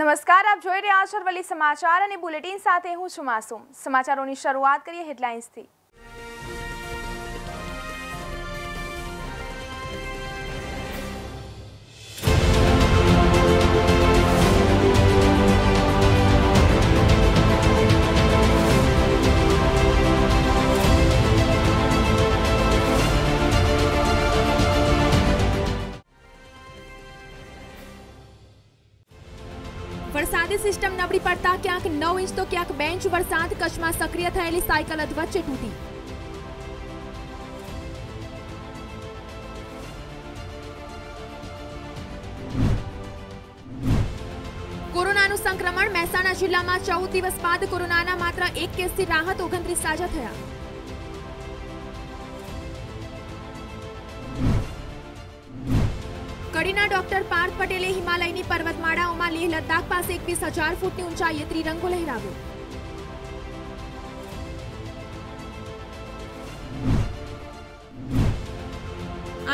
નમસ્કાર આપ જોઈ રહ્યા છો અરવલ્લી સમાચાર અને બુલેટિન સાથે હું છું માસૂમ સમાચારોની શરૂઆત કરીએ હેડલાઇન્સથી ક્યાંક નવ ઇંચ તો ક્યાંક બે ઇંચ વરસાદ કચ્છમાં સક્રિય થયેલી સાયકલ અધવચ્ચે તૂટી કોરોનાનું સંક્રમણ મહેસાણા જિલ્લામાં ચૌદ દિવસ બાદ કોરોનાના માત્ર એક કેસથી રાહત ઓગણત્રીસ સાજા થયા મોરબીના ડોક્ટર પાર્થ પટેલે હિમાલયની પર્વતમાળાઓમાં લેહ લદ્દાખ પાસે એકવીસ હજાર ફૂટની ઊંચાઈએ ત્રિરંગો લહેરાવ્યો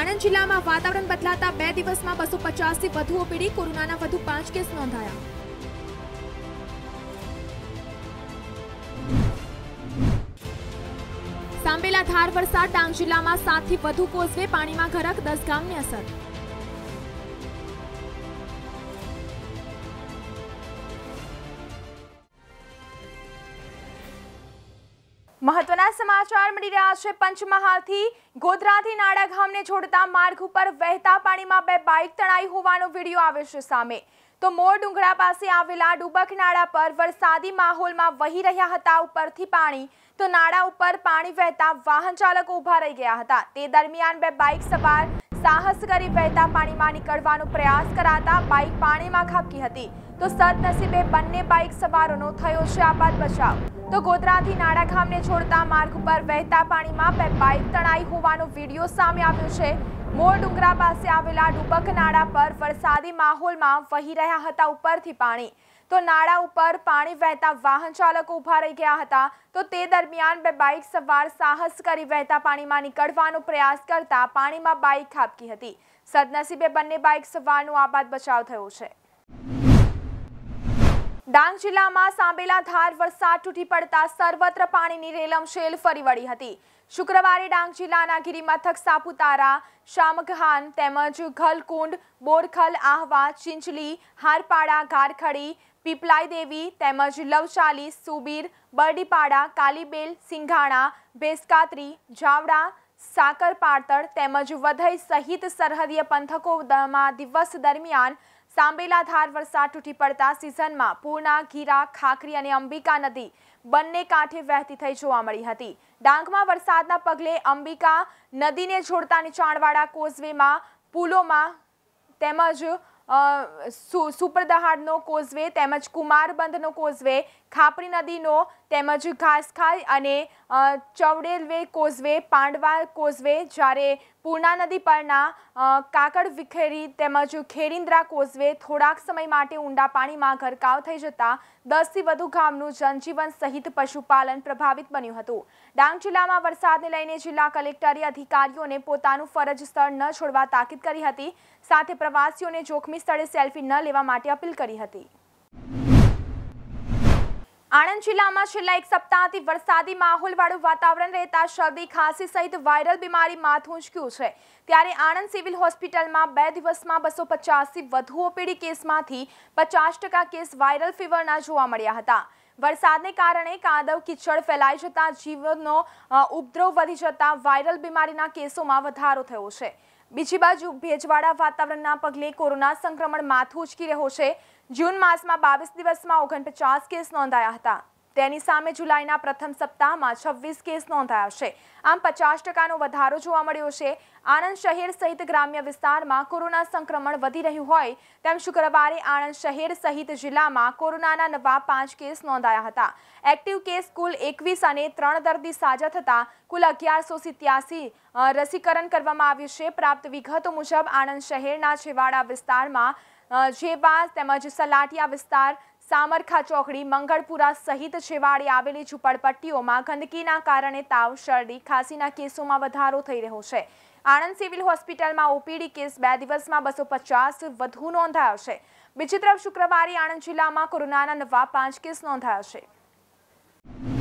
આણંદ જિલ્લામાં વાતાવરણ બદલાતા બે દિવસમાં બસો પચાસથી વધુ ઓપીડી કોરોનાના વધુ પાંચ કેસ નોંધાયા સાંભેલા ધાર વરસાદ ડાંગ જિલ્લામાં સાતથી વધુ કોઝવે પાણીમાં ઘરક દસ ગામની અસર સમાચાર મળી રહ્યા છે પંચમહાલથી ગોધરાથી નાડા ગામને જોડતા માર્ગ ઉપર વહેતા પાણીમાં બે બાઇક તણાઈ હોવાનો વિડીયો આવે છે સામે તો મોર ડુંગરા પાસે આવેલા ડુબક નાળા પર વરસાદી માહોલમાં વહી રહ્યા હતા ઉપરથી પાણી તો નાળા ઉપર પાણી વહેતા વાહન ચાલકો ઊભા રહી ગયા હતા તે દરમિયાન બે બાઇક સવાર સાહસ કરી વહેતા પાણીમાં નીકળવાનો પ્રયાસ કરાતા બાઇક પાણીમાં ખાપકી હતી તો સદનસીબે બંને બાઇક સવારોનો થયો છે આપાત બચાવ તો ગોધરાથી નાડા ગામને છોડતા માર્ગ ઉપર વહેતા પાણીમાં બે બાઇક તણાઈ હોવાનો વિડીયો સામે આવ્યો છે મોર ડુંગરા પાસે આવેલા ડુબક નાળા પર વરસાદી માહોલમાં વહી રહ્યા હતા ઉપરથી પાણી તો નાળા ઉપર પાણી વહેતા વાહન ચાલકો ઊભા રહી ગયા હતા તો તે દરમિયાન બે બાઇક સવાર સાહસ કરી વહેતા પાણીમાં નીકળવાનો પ્રયાસ કરતા પાણીમાં બાઇક ખાબકી હતી સદનસીબે બંને બાઇક સવારનો આબાદ બચાવ થયો છે ડાંગ જિલ્લામાં સાંભેલા ધાર વરસાદ તૂટી પડતા સર્વત્ર પાણીની રેલમશેલ ફરી વળી હતી શુક્રવારે ડાંગ જિલ્લાના ગિરિમથક સાપુતારા શામઘાન તેમજ ઘલકુંડ બોરખલ આહવા ચિંચલી હારપાડા ગારખડી પીપલાઈ દેવી તેમજ લવચાલી સુબીર બરડીપાડા કાલીબેલ સિંઘાણા ભેસકાતરી જાવડા સાકર પાતળ તેમજ વધઈ સહિત સરહદીય પંથકોમાં દિવસ દરમિયાન સાંબેલાધાર વરસાદ તૂટી પડતા સિઝનમાં પૂર્ણા ગીરા ખાખરી અને અંબિકા નદી બંને કાંઠે વહેતી થઈ જોવા મળી હતી ડાંગમાં વરસાદના પગલે અંબિકા નદીને જોડતા નીચાણવાળા કોઝવેમાં પુલોમાં તેમજ સુપરદહાડનો કોઝવે તેમજ કુમારબંધનો કોઝવે ખાપરી નદીનો તેમજ ઘાસખાલ અને ચવડેલવે કોઝવે પાંડવા કોઝવે જ્યારે પૂર્ણા નદી પરના કાકડ વિખેરી તેમજ ખેરિન્દ્રા કોઝવે થોડાક સમય માટે ઊંડા પાણીમાં ગરકાવ થઈ જતા દસથી વધુ ગામનું જનજીવન સહિત પશુપાલન પ્રભાવિત બન્યું હતું ડાંગ જિલ્લામાં વરસાદને લઈને જિલ્લા કલેક્ટરે અધિકારીઓને પોતાનું ફરજ સ્થળ ન છોડવા તાકીદ કરી હતી સાથે પ્રવાસીઓને જોખમી સ્થળે સેલ્ફી ન લેવા માટે અપીલ કરી હતી આણંદ જિલ્લામાં છેલ્લા એક સપ્તાહથી વરસાદી માહોલવાળું વાતાવરણ રહેતા શરદી ખાંસી સહિત વાયરલ બીમારી માથું ઉંચક્યું છે ત્યારે આણંદ સિવિલ હોસ્પિટલમાં બે દિવસમાં બસો પચાસથી વધુ ઓપીડી કેસમાંથી પચાસ ટકા કેસ વાયરલ ફીવરના જોવા મળ્યા હતા વરસાદને કારણે કાદવ કિચડ ફેલાઈ જતા જીવનનો ઉપદ્રવ વધી જતા વાયરલ બીમારીના કેસોમાં વધારો થયો છે બીજી બાજુ ભેજવાળા વાતાવરણના પગલે કોરોના સંક્રમણ માથું ઉચકી રહ્યો છે જૂન માસમાં બાવીસ દિવસમાં ઓગણપચાસ કેસ નોંધાયા હતા તેની સામે જુલાઈના પ્રથમ સપ્તાહમાં છવ્વીસ કેસ નોંધાયા છે આમ પચાસ ટકાનો વધારો જોવા મળ્યો છે આણંદ શહેર સહિત ગ્રામ્ય વિસ્તારમાં કોરોના સંક્રમણ વધી રહ્યું હોય તેમ શુક્રવારે આણંદ શહેર સહિત જિલ્લામાં કોરોનાના નવા પાંચ કેસ નોંધાયા હતા એક્ટિવ કેસ કુલ એકવીસ અને ત્રણ દર્દી સાજા થતાં કુલ અગિયારસો સિત્યાસી રસીકરણ કરવામાં આવ્યું છે પ્રાપ્ત વિગતો મુજબ આણંદ શહેરના છેવાડા વિસ્તારમાં જેવા તેમજ સલાટિયા વિસ્તાર સામરખા ચોકડી મંગળપુરા સહિત છેવાડે આવેલી ઝૂંપડપટ્ટીઓમાં ગંદકીના કારણે તાવ શરદી ખાંસીના કેસોમાં વધારો થઈ રહ્યો છે આણંદ સિવિલ હોસ્પિટલમાં ઓપીડી કેસ બે દિવસમાં બસો પચાસ વધુ નોંધાયો છે બીજી તરફ શુક્રવારે આણંદ જિલ્લામાં કોરોનાના નવા પાંચ કેસ નોંધાયા છે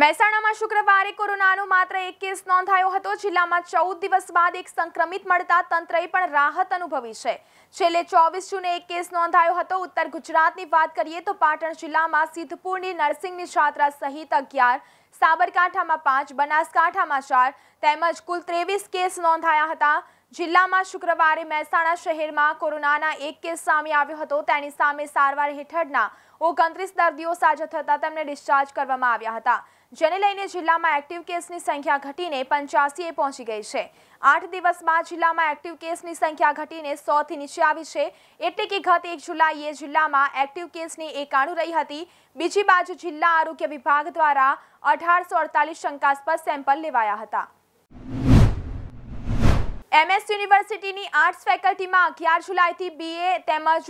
મહેસાણામાં શુક્રવારે કોરોનાનો માત્ર એક કેસ નોંધાયો હતો જિલ્લામાં ચૌદ દિવસ બાદ એક સંક્રમિત મળતા તંત્રએ પણ રાહત અનુભવી છે છેલ્લે ચોવીસ જૂને એક કેસ નોંધાયો હતો ઉત્તર ગુજરાતની વાત કરીએ તો પાટણ જિલ્લામાં સિદ્ધપુરની નર્સિંગની છાત્રા સહિત અગિયાર સાબરકાંઠામાં પાંચ બનાસકાંઠામાં ચાર તેમજ કુલ ત્રેવીસ કેસ નોંધાયા હતા જિલ્લામાં શુક્રવારે મહેસાણા શહેરમાં કોરોનાના એક કેસ સામે આવ્યો હતો તેની સામે સારવાર હેઠળના ઓગણત્રીસ દર્દીઓ સાજા થતા તેમને ડિસ્ચાર્જ કરવામાં આવ્યા હતા જેને લઈને જિલ્લામાં એક્ટિવ કેસની સંખ્યા ઘટીને પંચ્યાસીએ પહોંચી ગઈ છે આઠ દિવસમાં જિલ્લામાં એક્ટિવ કેસની સંખ્યા ઘટીને સોથી નીચે આવી છે એટલે કે ગત એક જુલાઈએ જિલ્લામાં એક્ટિવ કેસની એકાણું રહી હતી બીજી બાજુ જિલ્લા આરોગ્ય વિભાગ દ્વારા અઢારસો અડતાલીસ શંકાસ્પદ સેમ્પલ લેવાયા હતા એમએસ યુનિવર્સિટીની આર્ટ્સ ફેકલ્ટીમાં અગિયાર જુલાઈથી બીએ તેમજ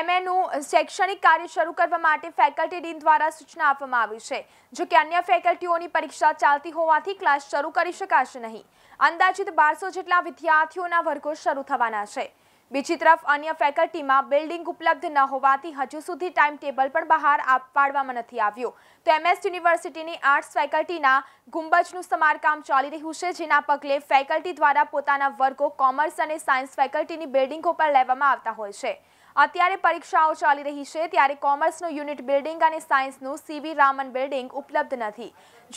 એમએનું શૈક્ષણિક કાર્ય શરૂ કરવા માટે ફેકલ્ટી ડીન દ્વારા સૂચના આપવામાં આવી છે જો કે અન્ય ફેકલ્ટીઓની પરીક્ષા ચાલતી હોવાથી ક્લાસ શરૂ કરી શકાશે નહીં અંદાજિત બારસો જેટલા વિદ્યાર્થીઓના વર્ગો શરૂ થવાના છે બીજી તરફ અન્ય ફેકલ્ટીમાં બિલ્ડિંગ ઉપલબ્ધ ન હોવાથી હજુ સુધી ટાઈમ ટેબલ પણ બહાર પાડવામાં નથી આવ્યું તો એમએસ યુનિવર્સિટીની આર્ટસ ફેકલ્ટીના ગુંબજનું સમારકામ ચાલી રહ્યું છે જેના પગલે ફેકલ્ટી દ્વારા પોતાના વર્ગો કોમર્સ અને સાયન્સ ફેકલ્ટીની બિલ્ડિંગો પર લેવામાં આવતા હોય છે અત્યારે પરીક્ષાઓ ચાલી રહી છે ત્યારે કોમર્સનું યુનિટ બિલ્ડિંગ અને સાયન્સનું સીવી રામન બિલ્ડિંગ ઉપલબ્ધ નથી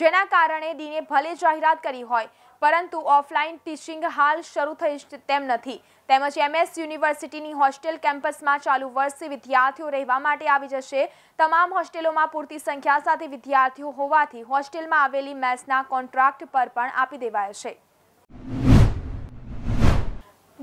જેના કારણે ડીને ભલે જાહેરાત કરી હોય પરંતુ ઓફલાઈન ટીચિંગ હાલ શરૂ થઈ તેમ નથી તેમજ એમએસ યુનિવર્સિટીની હોસ્ટેલ કેમ્પસમાં ચાલુ વર્ષે વિદ્યાર્થીઓ રહેવા માટે આવી જશે તમામ હોસ્ટેલોમાં પૂરતી સંખ્યા સાથે વિદ્યાર્થીઓ હોવાથી હોસ્ટેલમાં આવેલી મેસના કોન્ટ્રાક્ટ પર પણ આપી દેવાય છે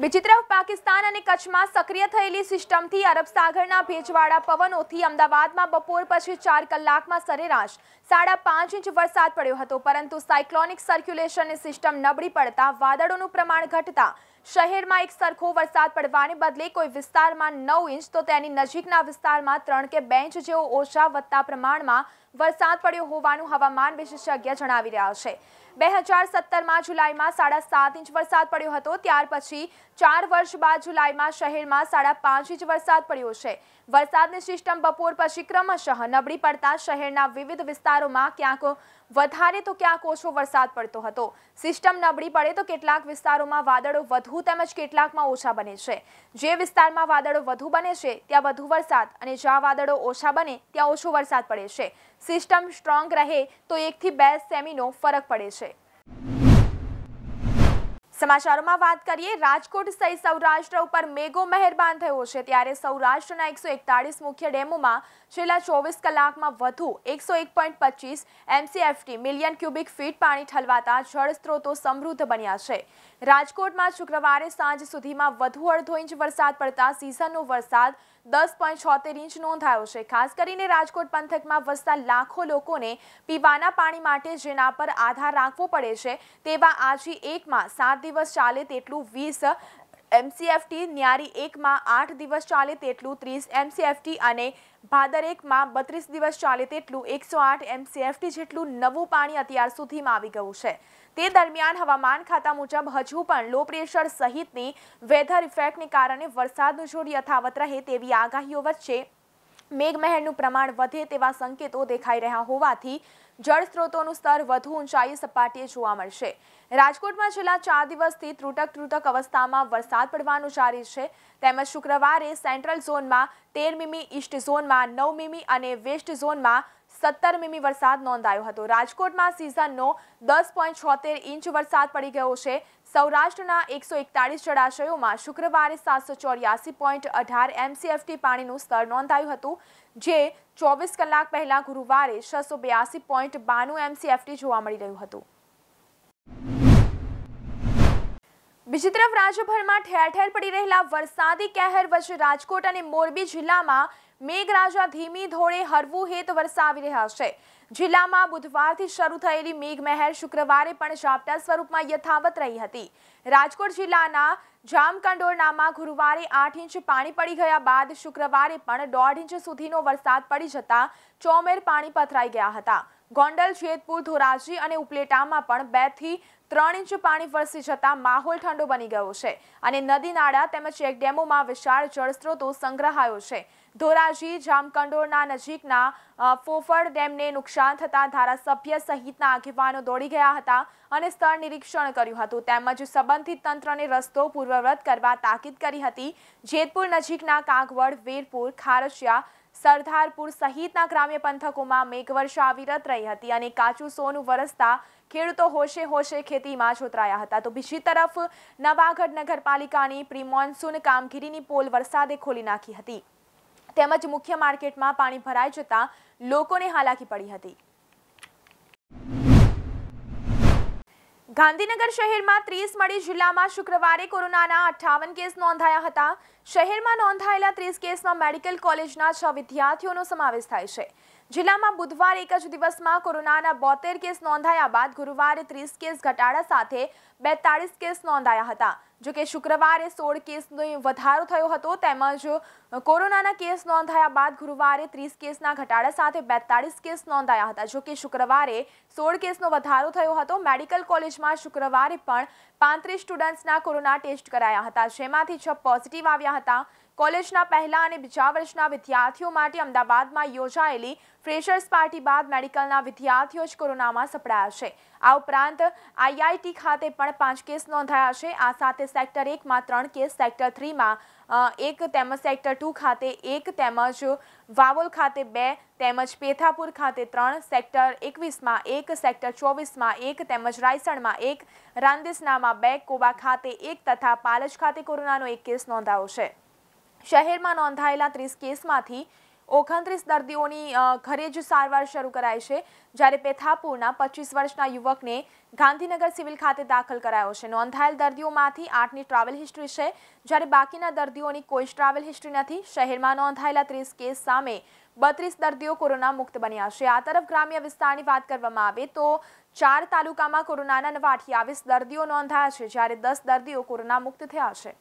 બીજી તરફ પાકિસ્તાન અને કચ્છમાં સક્રિય થયેલી સિસ્ટમથી અરબ સાગરના ભેજવાળા પવનોથી અમદાવાદમાં બપોર પછી ચાર કલાકમાં સરેરાશ સાડા પાંચ ઇંચ વરસાદ પડ્યો હતો પરંતુ સાયક્લોનિક સર્ક્યુલેશનની સિસ્ટમ નબળી પડતા વાદળોનું પ્રમાણ ઘટતા શહેરમાં એક સરખો વરસાદ પડવાને બદલે કોઈ વિસ્તારમાં નવ ઇંચ તો તેની નજીકના વિસ્તારમાં ત્રણ કે બે ઇંચ જેવો ઓછા વધતા પ્રમાણમાં વરસાદ પડ્યો હોવાનું હવામાન વિશેષજ્ઞ જણાવી રહ્યા છે બે હજાર સત્તરમાં જુલાઈમાં સાડા સાત ઇંચ વરસાદ પડ્યો હતો ત્યાર પછી ચાર વર્ષ બાદ જુલાઈમાં શહેરમાં સાડા પાંચ ઇંચ વરસાદ પડ્યો છે વરસાદની સિસ્ટમ બપોર પછી ક્રમશઃ નબળી પડતા શહેરના વિવિધ વિસ્તારોમાં ક્યાંક વધારે તો ક્યાંક ઓછો વરસાદ પડતો હતો સિસ્ટમ નબળી પડે તો કેટલાક વિસ્તારોમાં વાદળો વધુ તેમજ કેટલાકમાં ઓછા બને છે જે વિસ્તારમાં વાદળો વધુ બને છે ત્યાં વધુ વરસાદ અને જ્યાં વાદળો ઓછા બને ત્યાં ઓછો વરસાદ પડે છે સિસ્ટમ સ્ટ્રોંગ રહે તો એકથી બે સેમીનો ફરક પડે છે સમાચારોમાં વાત કરીએ રાજકોટ સહિત સૌરાષ્ટ્ર ઉપર મેઘો મહેરબાન થયો છે ત્યારે સૌરાષ્ટ્રના એકસો એકતાળીસ મુખ્ય ડેમોમાં છેલ્લા ચોવીસ કલાકમાં વધુ એકસો એક પોઈન્ટ પચીસ એમસીએફટી મિલિયન ક્યુબિક ફીટ પાણી ઠલવાતા જળ સ્ત્રોતો સમૃદ્ધ બન્યા છે રાજકોટમાં શુક્રવારે સાંજ સુધીમાં વધુ અડધો ઇંચ વરસાદ પડતા સીઝનનો વરસાદ દસ પોઈન્ટ છોતેર ઇંચ નોંધાયો છે ખાસ કરીને રાજકોટ પંથકમાં વસતા લાખો લોકોને પીવાના પાણી માટે જેના પર આધાર રાખવો પડે છે તેવા આજે એકમાં સાત દિવસ ચાલે તેટલું વીસ એમસીએફટી ન્યારી એકમાં આઠ દિવસ ચાલે તેટલું ત્રીસ એમસીએફટી અને ભાદર એકમાં બત્રીસ દિવસ ચાલે તેટલું એકસો આઠ એમસીએફટી જેટલું નવું પાણી અત્યાર સુધીમાં આવી ગયું છે તે દરમિયાન હવામાન ખાતા મુજબ હજુ પણ લો પ્રેશર સહિતની વેધર ઇફેક્ટને કારણે વરસાદનું જોડ યથાવત રહે તેવી આગાહીઓ વચ્ચે મેઘમહેરનું પ્રમાણ વધે તેવા સંકેતો દેખાઈ રહ્યા હોવાથી જળ સ્ત્રોતોનું સ્તર વધુ ઊંચાઈ સપાટીએ જોવા મળશે રાજકોટમાં છેલ્લા ચાર દિવસથી ત્રુટક ત્રુટક અવસ્થામાં વરસાદ પડવાનું જારી છે તેમજ શુક્રવારે સેન્ટ્રલ ઝોનમાં તેર મીમી ઈસ્ટ ઝોનમાં નવ મીમી અને વેસ્ટ ઝોનમાં સત્તર મીમી વરસાદ નોંધાયો હતો રાજકોટમાં સિઝનનો દસ પોઈન્ટ છોતેર ઇંચ વરસાદ પડી ગયો છે સૌરાષ્ટ્રના એકસો એકતાળીસ જળાશયોમાં શુક્રવારે સાતસો ચોર્યાસી પોઈન્ટ અઢાર એમસીએફટી પાણીનું સ્તર નોંધાયું હતું જે ચોવીસ કલાક પહેલા ગુરુવારે છસો બ્યાસી પોઈન્ટ બાણું એમસીએફટી જોવા મળી રહ્યું હતું બીજી તરફ રાજ્યભરમાં ઠેર ઠેર પડી રહેલા વરસાદી કહેર વચ્ચે રાજકોટ અને મોરબી જિલ્લામાં મેઘરાજા ધીમી ધોળે હરવું હેત વરસાવી રહ્યા છે જિલ્લામાં બુધવારથી શરૂ થયેલી મેઘમહેર શુક્રવારે પણ ઝાપટા સ્વરૂપમાં યથાવત રહી હતી રાજકોટ જિલ્લાના જામકંડોરનામાં ગુરુવારે આઠ ઇંચ પાણી પડી ગયા બાદ શુક્રવારે પણ દોઢ ઇંચ સુધીનો વરસાદ પડી જતા ચોમેર પાણી પથરાઈ ગયા હતા ગોંડલ જેતપુર ધોરાજી અને ઉપલેટામાં પણ બેથી ત્રણ ઇંચ પાણી વરસી જતા માહોલ ઠંડો બની ગયો છે અને નદી નાળા તેમજ એક ડેમોમાં વિશાળ જળસ્ત્રોતો સંગ્રહાયો છે ધોરાજી જામકંડોરના નજીકના ફોફળ ડેમને નુકસાન થતાં ધારાસભ્ય સહિતના આગેવાનો દોડી ગયા હતા અને સ્થળ નિરીક્ષણ કર્યું હતું તેમજ સંબંધિત તંત્રને રસ્તો પૂર્વવ્રત કરવા તાકીદ કરી હતી જેતપુર નજીકના કાગવડ વીરપુર ખારસિયા સરદારપુર સહિતના ગ્રામ્ય પંથકોમાં મેઘવર્ષા અવિરત રહી હતી અને કાચું સોનું વરસતા ખેડૂતો હોશે હોશે ખેતીમાં જોતરાયા હતા તો બીજી તરફ નવાગઢ નગરપાલિકાની પ્રી મોન્સૂન કામગીરીની પોલ વરસાદે ખોલી નાખી હતી તેમજ મુખ્ય માર્કેટમાં પાણી ભરાઈ જતા લોકોને હાલાકી પડી હતી ગાંધીનગર શહેરમાં ત્રીસ મળી જિલ્લામાં શુક્રવારે કોરોનાના અઠ્ઠાવન કેસ નોંધાયા હતા શહેરમાં નોંધાયેલા ત્રીસ કેસમાં મેડિકલ કોલેજના છ વિદ્યાર્થીઓનો સમાવેશ થાય છે જિલ્લામાં બુધવાર એક જ દિવસમાં કોરોનાના બોતેર કેસ નોંધાયા બાદ ગુરુવારે ત્રીસ કેસ ઘટાડા સાથે બેતાળીસ કેસ નોંધાયા હતા જો કે શુક્રવારે સોળ કેસનો વધારો થયો હતો તેમજ કોરોનાના કેસ નોંધાયા બાદ ગુરુવારે ત્રીસ કેસના ઘટાડા સાથે બેતાળીસ કેસ નોંધાયા હતા જો કે શુક્રવારે સોળ કેસનો વધારો થયો હતો મેડિકલ કોલેજમાં શુક્રવારે પણ પાંત્રીસ સ્ટુડન્ટ્સના કોરોના ટેસ્ટ કરાયા હતા જેમાંથી છ પોઝિટિવ આવ્યા હતા કોલેજના પહેલા અને બીજા વર્ષના વિદ્યાર્થીઓ માટે અમદાવાદમાં યોજાયેલી ફ્રેશર્સ પાર્ટી બાદ મેડિકલના વિદ્યાર્થીઓ જ કોરોનામાં સપડાયા છે આ ઉપરાંત આઈઆઈટી ખાતે પણ પાંચ કેસ નોંધાયા છે આ સાથે સેક્ટર એકમાં ત્રણ કેસ સેક્ટર થ્રીમાં એક તેમજ સેક્ટર ટુ ખાતે એક તેમજ વાવોલ ખાતે બે તેમજ પેથાપુર ખાતે ત્રણ સેક્ટર એકવીસમાં એક સેક્ટર ચોવીસમાં એક તેમજ રાયસણમાં એક રાંદેસનામાં બે કોબા ખાતે એક તથા પાલજ ખાતે કોરોનાનો એક કેસ નોંધાયો છે શહેરમાં નોંધાયેલા ત્રીસ કેસમાંથી ઓગણત્રીસ દર્દીઓની ઘરે જ સારવાર શરૂ કરાઈ છે જ્યારે પેથાપુરના પચીસ વર્ષના યુવકને ગાંધીનગર સિવિલ ખાતે દાખલ કરાયો છે નોંધાયેલ દર્દીઓમાંથી આઠની ટ્રાવેલ હિસ્ટ્રી છે જ્યારે બાકીના દર્દીઓની કોઈ જ ટ્રાવેલ હિસ્ટ્રી નથી શહેરમાં નોંધાયેલા ત્રીસ કેસ સામે બત્રીસ દર્દીઓ કોરોના મુક્ત બન્યા છે આ તરફ ગ્રામ્ય વિસ્તારની વાત કરવામાં આવે તો ચાર તાલુકામાં કોરોનાના નવા અઠ્યાવીસ દર્દીઓ નોંધાયા છે જ્યારે દસ દર્દીઓ કોરોના મુક્ત થયા છે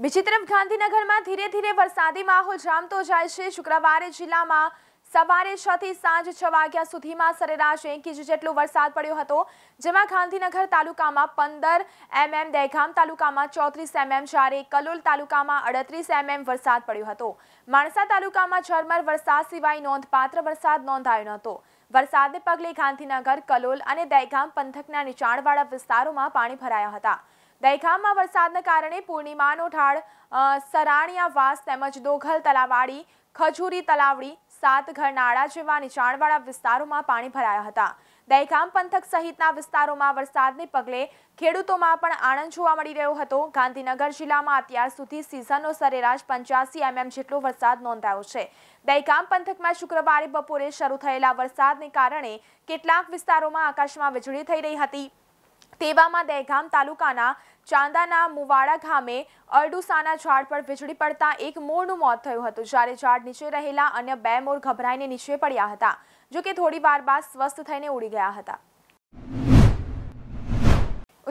બીજી તરફ ગાંધીનગરમાં ધીરે ધીરે વરસાદી માહોલ જામતો જાય છે શુક્રવારે જિલ્લામાં સવારે છ થી સાંજ છ વાગ્યા સુધીમાં સરેરાશ એક ઇંચ જેટલો વરસાદ પડ્યો હતો જેમાં ગાંધીનગર તાલુકામાં પંદર એમએમ દહેગામ તાલુકામાં ચોત્રીસ એમએમ જ્યારે કલોલ તાલુકામાં અડત્રીસ એમએમ વરસાદ પડ્યો હતો માણસા તાલુકામાં ઝરમર વરસાદ સિવાય નોંધપાત્ર વરસાદ નોંધાયો નહોતો વરસાદને પગલે ગાંધીનગર કલોલ અને દહેગામ પંથકના નીચાણવાળા વિસ્તારોમાં પાણી ભરાયા હતા દહેગામમાં વરસાદના કારણે પૂર્ણિમાનો ઠાળ સરાણિયાવાસ તેમજ દોઘલ તલાવાડી ખજૂરી તલાવડી સાતઘર નાળા જેવા નીચાણવાળા વિસ્તારોમાં પાણી ભરાયા હતા દહેગામ પંથક સહિતના વિસ્તારોમાં વરસાદને પગલે ખેડૂતોમાં પણ આનંદ જોવા મળી રહ્યો હતો ગાંધીનગર જિલ્લામાં અત્યાર સુધી સિઝનનો સરેરાશ પંચ્યાસી એમએમ જેટલો વરસાદ નોંધાયો છે દહેગામ પંથકમાં શુક્રવારે બપોરે શરૂ થયેલા વરસાદને કારણે કેટલાક વિસ્તારોમાં આકાશમાં વીજળી થઈ રહી હતી તેવામાં દહેગામ તાલુકાના ચાંદાના મુવાડા ગામે અરડુસાના ઝાડ પર વીજળી પડતા એક મોરનું મોત થયું હતું જ્યારે ઝાડ નીચે રહેલા અન્ય બે મોર ગભરાઈને નીચે પડ્યા હતા જો કે થોડી વાર બાદ સ્વસ્થ થઈને ઉડી ગયા હતા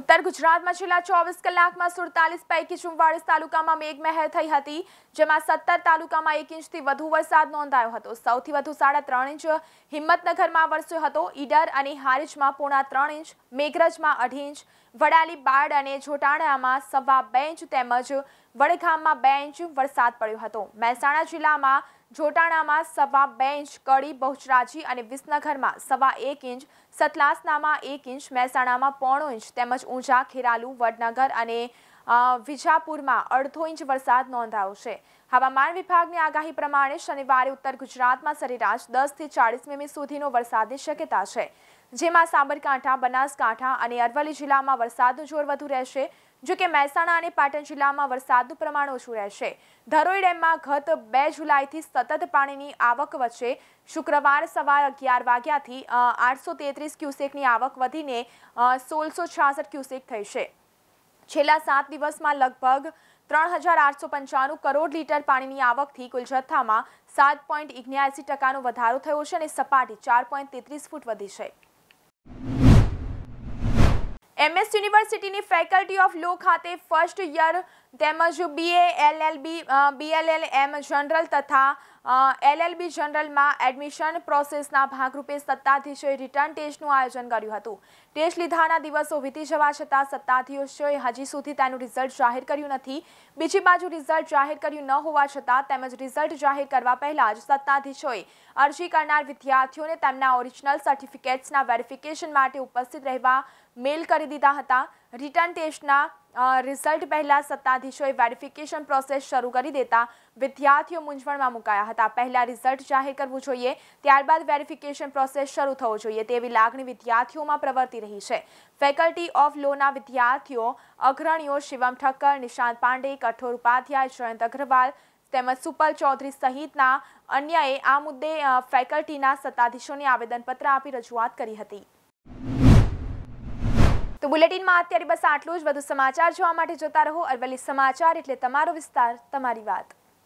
ઉત્તર ગુજરાતમાં છેલ્લા ચોવીસ કલાકમાં સુડતાલીસ પૈકી ચુમ્વાળીસ તાલુકામાં મેઘમહેર થઈ હતી જેમાં સત્તર તાલુકામાં એક ઇંચથી વધુ વરસાદ નોંધાયો હતો સૌથી વધુ સાડા ત્રણ ઇંચ હિંમતનગરમાં વરસ્યો હતો ઈડર અને હારીજમાં પોણા ત્રણ ઇંચ મેઘરજમાં અઢી ઇંચ વડાલી બાડ અને જોટાણામાં સવા બે ઇંચ તેમજ વડેખામમાં બે ઇંચ વરસાદ પડ્યો હતો મહેસાણા જિલ્લામાં જોટાણામાં સવા બે ઇંચ કડી બહુચરાજી અને વિસનગરમાં સવા એક ઇંચ સતલાસનામાં એક ઇંચ મહેસાણામાં પોણો ઇંચ તેમજ ઊંઝા ખેરાલુ વડનગર અને વિજાપુરમાં અડધો ઇંચ વરસાદ નોંધાયો છે હવામાન વિભાગની આગાહી પ્રમાણે શનિવારે ઉત્તર ગુજરાતમાં સરેરાશ દસથી ચાળીસ મીમી સુધીનો વરસાદની શક્યતા છે જેમાં સાબરકાંઠા બનાસકાંઠા અને અરવલ્લી જિલ્લામાં વરસાદનું જોર વધુ રહેશે જો કે મહેસાણા અને પાટણ જિલ્લામાં વરસાદનું પ્રમાણ ઓછું રહેશે ધરોઈ ડેમમાં ગત બે જુલાઈથી સતત પાણીની આવક વચ્ચે શુક્રવાર સવાર અગિયાર વાગ્યાથી આઠસો તેત્રીસ ક્યુસેકની આવક વધીને સોળસો છાસઠ ક્યુસેક થઈ છે છેલ્લા સાત દિવસમાં લગભગ ત્રણ હજાર આઠસો પંચાણું કરોડ લીટર પાણીની આવકથી કુલ જથ્થામાં સાત પોઈન્ટ ઇગ્યાસી ટકાનો વધારો થયો છે અને સપાટી ચાર પોઈન્ટ તેત્રીસ ફૂટ વધી છે એમએસ યુનિવર્સિટીની ફેકલ્ટી ઓફ લો ખાતે ફર્સ્ટ યર તેમજ BA L LLB BLL M general તથા એલએલબી જનરલમાં એડમિશન પ્રોસેસના ભાગરૂપે સત્તાધીશોએ રિટર્ન ટેસ્ટનું આયોજન કર્યું હતું ટેસ્ટ લીધાના દિવસો વીતી જવા છતાં સત્તાધીશોએ હજી સુધી તેનું રિઝલ્ટ જાહેર કર્યું નથી બીજી બાજુ રિઝલ્ટ જાહેર કર્યું ન હોવા છતાં તેમજ રિઝલ્ટ જાહેર કરવા પહેલાં જ સત્તાધીશોએ અરજી કરનાર વિદ્યાર્થીઓને તેમના ઓરિજિનલ સર્ટિફિકેટ્સના વેરિફિકેશન માટે ઉપસ્થિત રહેવા મેલ કરી દીધા હતા રિટર્ન ટેસ્ટના રિઝલ્ટ પહેલાં સત્તાધીશોએ વેરિફિકેશન પ્રોસેસ શરૂ કરી દેતા વિદ્યાર્થીઓ મૂંઝવણમાં મુકાયા હતા પહેલાં રિઝલ્ટ જાહેર કરવું જોઈએ ત્યારબાદ વેરિફિકેશન પ્રોસેસ શરૂ થવો જોઈએ તેવી લાગણી વિદ્યાર્થીઓમાં પ્રવર્તી રહી છે ફેકલ્ટી ઓફ લોના વિદ્યાર્થીઓ અગ્રણીઓ શિવમ ઠક્કર નિશાંત પાંડે કઠોર ઉપાધ્યાય જયંત અગ્રવાલ તેમજ સુપલ ચૌધરી સહિતના અન્યએ આ મુદ્દે ફેકલ્ટીના સત્તાધીશોને આવેદનપત્ર આપી રજૂઆત કરી હતી તો બુલેટિનમાં અત્યારે બસ આટલું જ વધુ સમાચાર જોવા માટે જોતા રહો અરવલ્લી સમાચાર એટલે તમારો વિસ્તાર તમારી વાત